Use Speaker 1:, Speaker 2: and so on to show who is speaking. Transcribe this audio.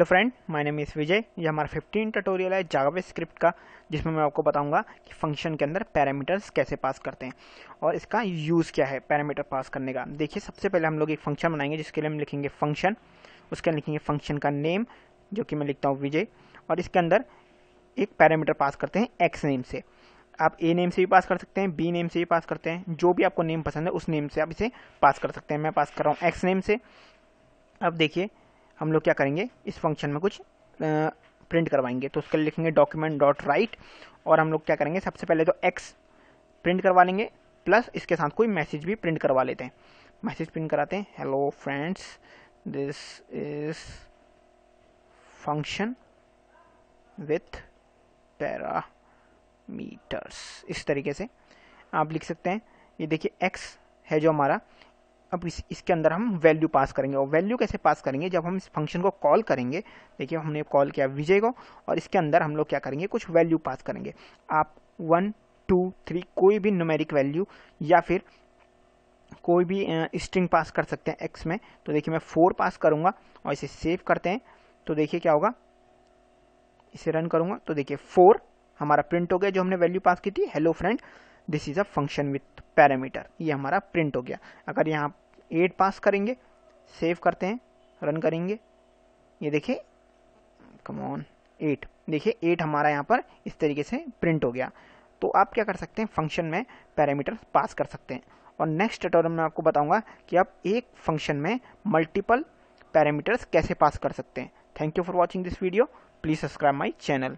Speaker 1: hello friend my name is Vijay ये हमारा fifteen tutorial है जावा स्क्रिप्ट का जिसमें मैं आपको बताऊंगा कि फंक्शन के अंदर पैरामीटर्स कैसे पास करते हैं और इसका यूज़ क्या है पैरामीटर पास करने का देखिए सबसे पहले हम लोग एक फंक्शन बनाएंगे जिसके लिए हम लिखेंगे फंक्शन उसके लिखेंगे फंक्शन का नेम जो कि मैं लिखता हूँ विजय और इसके अंदर एक पैरामीटर पास करते हैं एक्स नेम से आप ए नेम से भी पास कर सकते हैं बी नेम से भी पास करते हैं जो भी आपको नेम पसंद है उस नेम से आप इसे पास कर सकते हैं मैं पास कर रहा हूँ एक्स नेम से अब देखिए हम लोग क्या करेंगे इस फंक्शन में कुछ प्रिंट करवाएंगे तो उसके लिए लिखेंगे डॉक्यूमेंट डॉट राइट और हम लोग क्या करेंगे सबसे पहले तो एक्स प्रिंट करवा लेंगे प्लस इसके साथ कोई मैसेज भी प्रिंट करवा लेते हैं मैसेज प्रिंट कराते हैं hello friends this is function with parameters इस तरीके से आप लिख सकते हैं ये देखिए एक्स है जो हमारा अब इस इसके अंदर हम वैल्यू पास करेंगे और वैल्यू कैसे पास करेंगे जब हम इस फंक्शन को कॉल करेंगे देखिए हमने कॉल किया विजय को और इसके अंदर हम लोग क्या करेंगे कुछ वैल्यू पास करेंगे आप वन टू थ्री कोई भी नोमेरिक वैल्यू या फिर कोई भी स्ट्रिंग पास कर सकते हैं एक्स में तो देखिए मैं फोर पास करूँगा और इसे सेव करते हैं तो देखिए क्या होगा इसे रन करूँगा तो देखिए फोर हमारा प्रिंट हो गया जो हमने वैल्यू पास की थी hello friend this is a function with parameter ये हमारा प्रिंट हो गया अगर यहाँ एट पास करेंगे सेव करते हैं रन करेंगे ये देखिए कमॉन एट देखिए एट हमारा यहाँ पर इस तरीके से प्रिंट हो गया तो आप क्या कर सकते हैं फंक्शन में पैरामीटर पास कर सकते हैं और नेक्स्ट ट्यूटोरियल में आपको बताऊंगा कि आप एक फंक्शन में मल्टीपल पैरामीटर्स कैसे पास कर सकते हैं thank you for watching this video please subscribe my channel